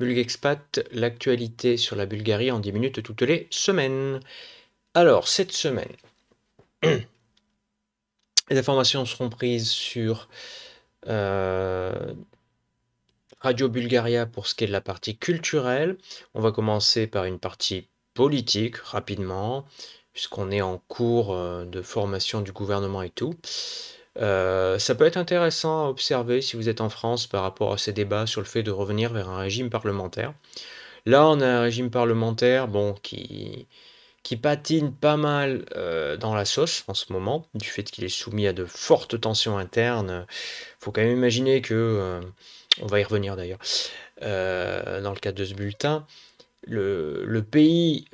Bulgexpat, l'actualité sur la Bulgarie en 10 minutes toutes les semaines. Alors, cette semaine, les informations seront prises sur euh, Radio Bulgaria pour ce qui est de la partie culturelle. On va commencer par une partie politique rapidement, puisqu'on est en cours euh, de formation du gouvernement et tout. Euh, ça peut être intéressant à observer si vous êtes en France par rapport à ces débats sur le fait de revenir vers un régime parlementaire. Là, on a un régime parlementaire bon, qui, qui patine pas mal euh, dans la sauce en ce moment, du fait qu'il est soumis à de fortes tensions internes. Il faut quand même imaginer que, euh, on va y revenir d'ailleurs, dans le cadre de ce bulletin, le pays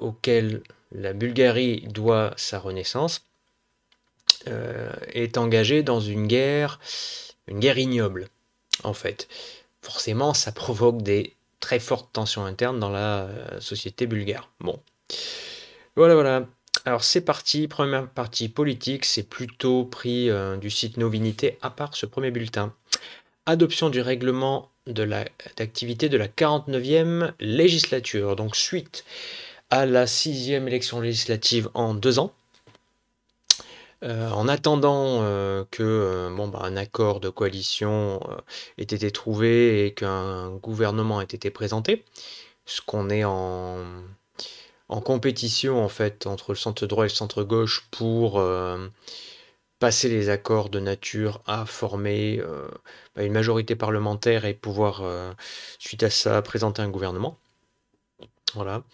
auquel la Bulgarie doit sa renaissance, euh, est engagé dans une guerre, une guerre ignoble, en fait. Forcément, ça provoque des très fortes tensions internes dans la euh, société bulgare. Bon. Voilà, voilà. Alors c'est parti, première partie politique, c'est plutôt pris euh, du site Novinité, à part ce premier bulletin. Adoption du règlement d'activité de, de la 49e législature, donc suite à la sixième élection législative en deux ans, euh, en attendant euh, que euh, bah, un accord de coalition ait été trouvé et qu'un gouvernement ait été présenté, ce qu'on est en, en compétition en fait entre le centre droit et le centre gauche pour passer les accords de nature à former bah, une majorité parlementaire et pouvoir suite à ça présenter un gouvernement. Voilà.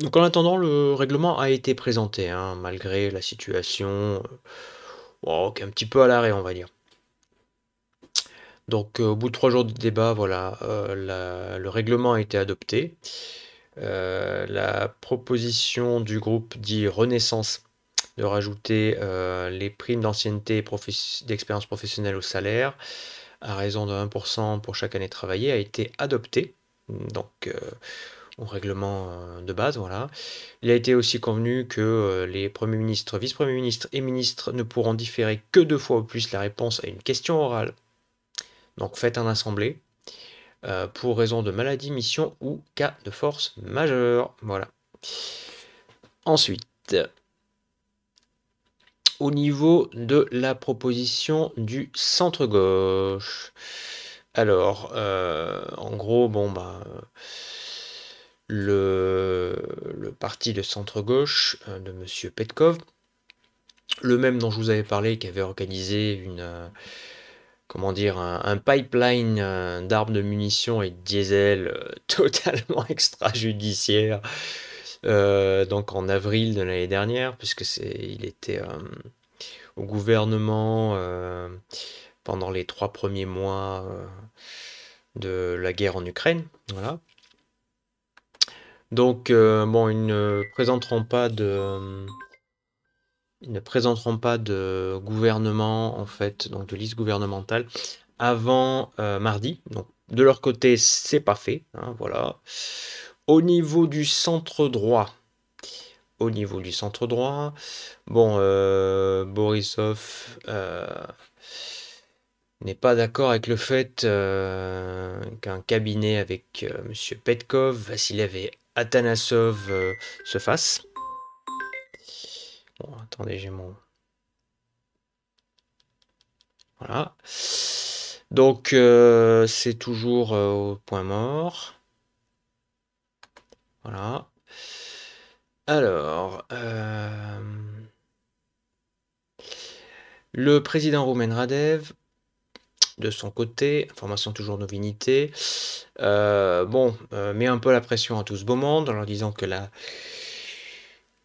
Donc en attendant, le règlement a été présenté, hein, malgré la situation euh, oh, qui est un petit peu à l'arrêt, on va dire. Donc euh, au bout de trois jours de débat, voilà, euh, le règlement a été adopté. la proposition du groupe dit Renaissance de rajouter les primes d'ancienneté et d'expérience professionnelle au salaire à raison de 1% pour chaque année travaillée a été adoptée. Donc au règlement euh, de base. Voilà. Il a été aussi convenu que euh, les premiers ministres, vice-premiers ministres et ministres ne pourront différer que deux fois au plus la réponse à une question orale. Donc faites un assemblée euh, pour raison de maladie, mission ou cas de force majeure. Voilà. Ensuite, au niveau de la proposition du centre-gauche. Alors, en gros, bon, bah le, parti de centre-gauche euh, de M. Petkov, le même dont je vous avais parlé, qui avait organisé une, euh, comment dire, un, pipeline euh, d'armes de munitions et de diesel totalement extrajudiciaire, donc en avril de l'année dernière, puisque il était au gouvernement pendant les trois premiers mois de la guerre en Ukraine, voilà. Donc, euh, bon, ils ne présenteront pas de. Ils ne présenteront pas de gouvernement, en fait, donc de liste gouvernementale, avant euh, mardi. Donc, de leur côté, c'est pas fait. Hein, voilà. Au niveau du centre droit, au niveau du centre droit, bon, euh, Borisov n'est pas d'accord avec le fait qu'un cabinet avec Monsieur M. Petkov, s'il avait... Atanasov euh, se fasse. Bon, attendez, j'ai mon... Voilà. Donc, euh, c'est toujours euh, au point mort. Voilà. Alors... Le président roumain Radev de son côté, information toujours novinité. Euh, bon, euh, met un peu la pression à tout ce beau monde en leur disant que la,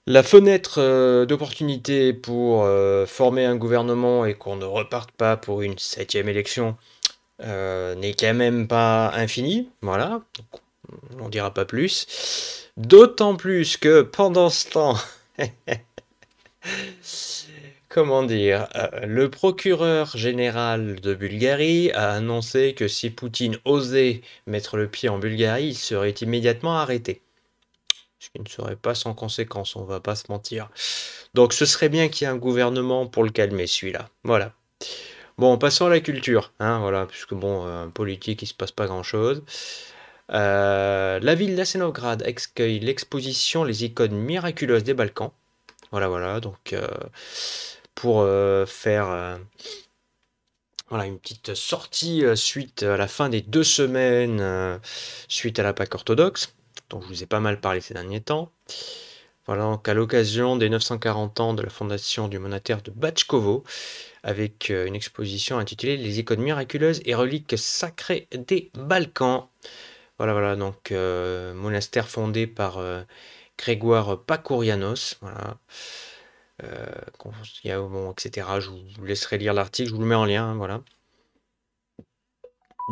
la fenêtre euh, d'opportunité pour former un gouvernement et qu'on ne reparte pas pour une septième élection n'est quand même pas infinie. Voilà, on ne dira pas plus. D'autant plus que pendant ce temps... comment dire, euh, le procureur général de Bulgarie a annoncé que si Poutine osait mettre le pied en Bulgarie, il serait immédiatement arrêté. Ce qui ne serait pas sans conséquence, on va pas se mentir. Donc ce serait bien qu'il y ait un gouvernement pour le calmer, celui-là. Voilà. Bon, passons à la culture, hein, voilà, puisque bon, euh, politique, il se passe pas grand-chose. Euh, la ville d'Asenograd accueille l'exposition Les icônes miraculeuses des Balkans. Voilà, voilà, donc pour euh, faire euh, voilà, une petite sortie euh, suite à la fin des deux semaines suite à la Pâque orthodoxe, dont je vous ai pas mal parlé ces derniers temps. Voilà, donc à l'occasion des 940 ans de la fondation du monastère de Batchkovo, avec une exposition intitulée Les icônes miraculeuses et reliques sacrées des Balkans. Voilà, voilà, donc monastère fondé par Grégoire Pacourianos Voilà. Euh, ah, je vous laisserai lire l'article, je vous le mets en lien, voilà.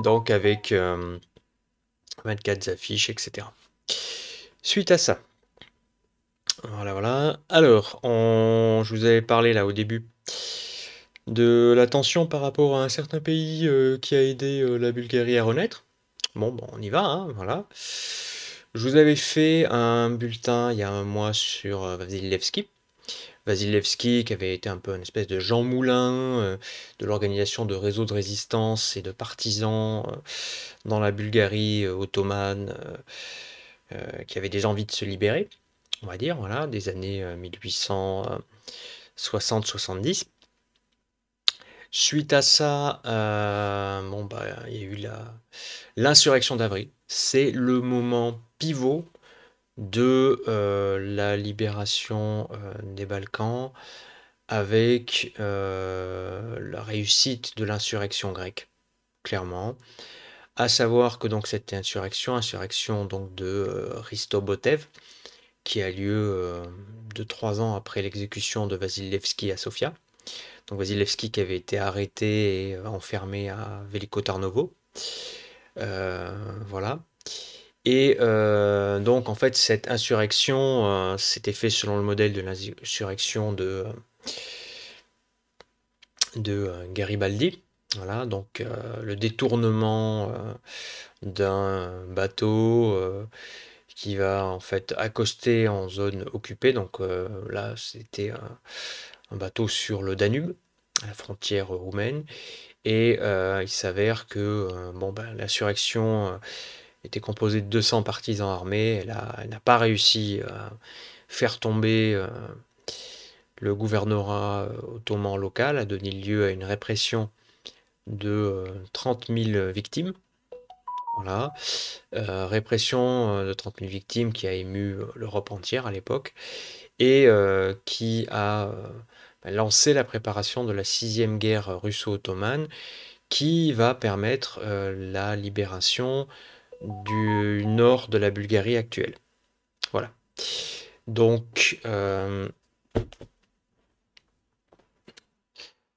Donc avec 24 euh, affiches, etc. Suite à ça, voilà, voilà. Alors, je vous avais parlé là au début de la tension par rapport à un certain pays euh, qui a aidé la Bulgarie à renaître. Bon, bon, on y va, hein, voilà. Je vous avais fait un bulletin il y a un mois sur euh, Vasilevski, qui avait été un peu une espèce de Jean Moulin euh, de l'organisation de réseaux de résistance et de partisans euh, dans la Bulgarie euh, ottomane, qui avait des envies de se libérer, on va dire, voilà, des années 1860-70. Suite à ça, bon, bah, il y a eu l'insurrection d'avril. C'est le moment pivot de euh, la libération euh, des Balkans avec euh, la réussite de l'insurrection grecque, clairement. À savoir que donc cette insurrection, insurrection donc de Ristobotev, qui a lieu de trois ans après l'exécution de Vasilevski à Sofia. Donc Vasilevski qui avait été arrêté et enfermé à Veliko Tarnovo. voilà. Et euh, donc en fait cette insurrection euh, s'était faite selon le modèle de l'insurrection de, de euh, Garibaldi. Voilà, donc le détournement d'un bateau qui va en fait accoster en zone occupée. Donc là c'était un, bateau sur le Danube, à la frontière roumaine. Et il s'avère que bon, ben, l'insurrection était composée de 200 partisans armés. Elle n'a pas réussi à euh, faire tomber euh, le gouvernorat euh, ottoman local, a donné lieu à une répression de 30 000 victimes. Voilà. répression de 30 000 victimes qui a ému l'Europe entière à l'époque et qui a bah, lancé la préparation de la sixième guerre russo-ottomane qui va permettre la libération du nord de la Bulgarie actuelle. Voilà. Donc, euh,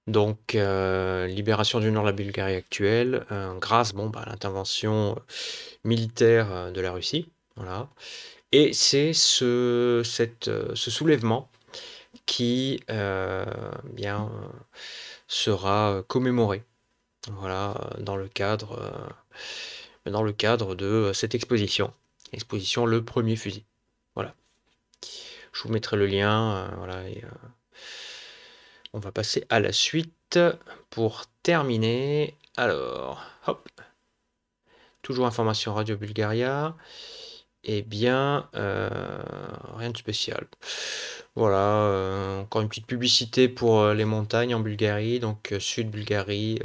donc euh, libération du nord de la Bulgarie actuelle, euh, grâce bon, bah, à l'intervention militaire de la Russie. Voilà. Et c'est ce, ce soulèvement qui bien, sera commémoré voilà, dans le cadre dans le cadre de euh, cette exposition. Exposition Le Premier Fusil. Voilà. Je vous mettrai le lien. Euh, euh, on va passer à la suite pour terminer. Alors, hop. Toujours information Radio Bulgaria eh bien, euh, rien de spécial. Voilà, euh, encore une petite publicité pour euh, les montagnes en Bulgarie, donc sud Bulgarie,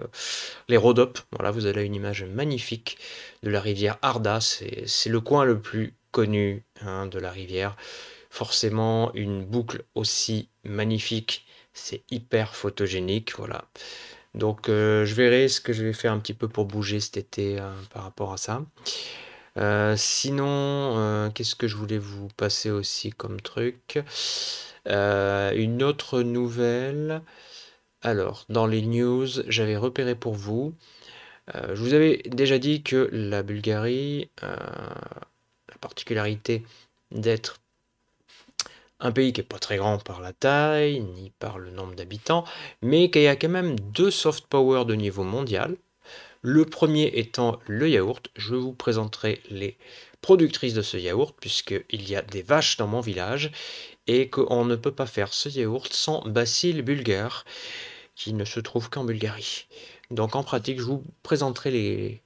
les Rhodopes. Voilà, vous avez une image magnifique de la rivière Arda, c'est le coin le plus connu hein, de la rivière. Forcément, une boucle aussi magnifique, c'est hyper photogénique, voilà. Donc, je verrai ce que je vais faire un petit peu pour bouger cet été hein, par rapport à ça. Euh, sinon, euh, qu'est-ce que je voulais vous passer aussi comme truc euh, Une autre nouvelle. Alors, dans les news, j'avais repéré pour vous. je vous avais déjà dit que la Bulgarie, la particularité d'être un pays qui n'est pas très grand par la taille, ni par le nombre d'habitants, mais y a quand même deux soft power de niveau mondial. Le premier étant le yaourt. Je vous présenterai les productrices de ce yaourt, puisqu'il y a des vaches dans mon village, et qu'on ne peut pas faire ce yaourt sans bacille bulgare, qui ne se trouve qu'en Bulgarie. Donc en pratique, je vous présenterai les,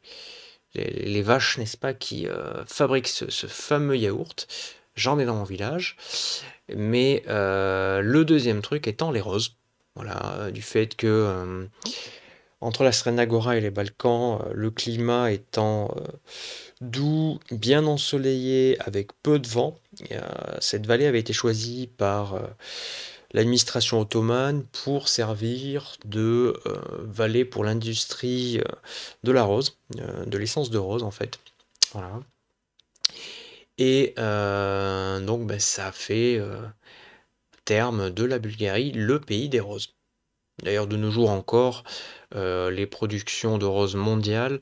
les, vaches, n'est-ce pas, qui euh, fabriquent ce, fameux yaourt. J'en ai dans mon village. Mais euh, le deuxième truc étant les roses. Voilà, euh, du fait que entre la Srenagora et les Balkans, euh, le climat étant euh, doux, bien ensoleillé, avec peu de vent. cette vallée avait été choisie par euh, l'administration ottomane pour servir de vallée pour l'industrie de la rose, de l'essence de rose en fait. Voilà. Et donc ben, ça fait terme de la Bulgarie le pays des roses. D'ailleurs de nos jours encore, euh, les productions de roses mondiales.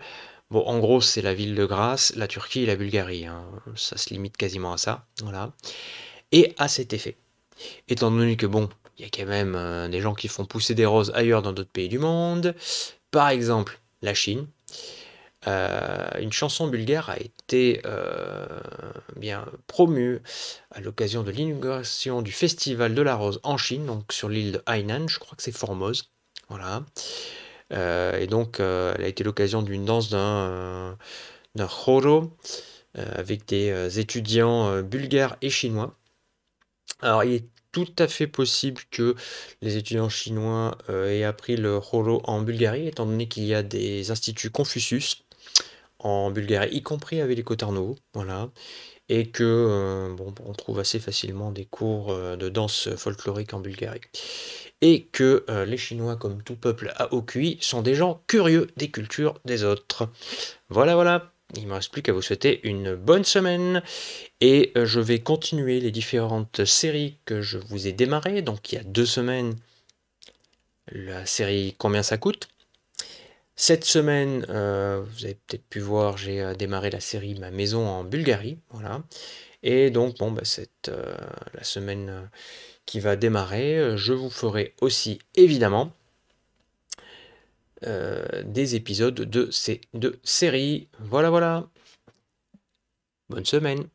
Bon, en gros, c'est la ville de Grasse, la Turquie et la Bulgarie. Hein. Ça se limite quasiment à ça. Voilà. Et à cet effet. Étant donné que, bon, il y a quand même euh, des gens qui font pousser des roses ailleurs dans d'autres pays du monde. Par exemple, la Chine. Euh, une chanson bulgare a été bien promue à l'occasion de l'inauguration du Festival de la Rose en Chine, donc sur l'île de Hainan, je crois que c'est Formose. Voilà. Euh, et donc, euh, elle a été l'occasion d'une danse d'un euh, d'un avec des étudiants bulgares et chinois. Alors, il est tout à fait possible que les étudiants chinois aient appris le choro en Bulgarie, étant donné qu'il y a des instituts Confucius en Bulgarie, y compris avec les Cotarno, et que on trouve assez facilement des cours de danse folklorique en Bulgarie et que euh, les Chinois, comme tout peuple à Okui, sont des gens curieux des cultures des autres. Voilà, voilà. Il ne me reste plus qu'à vous souhaiter une bonne semaine et euh, je vais continuer les différentes séries que je vous ai démarrées. Donc il y a deux semaines, la série Combien ça coûte cette semaine, euh, vous avez peut-être pu voir, j'ai euh, démarré la série Ma maison en Bulgarie. Voilà. Et donc, bon, bah, euh, la semaine qui va démarrer, je vous ferai aussi, évidemment, des épisodes de ces deux séries. Voilà, voilà. Bonne semaine.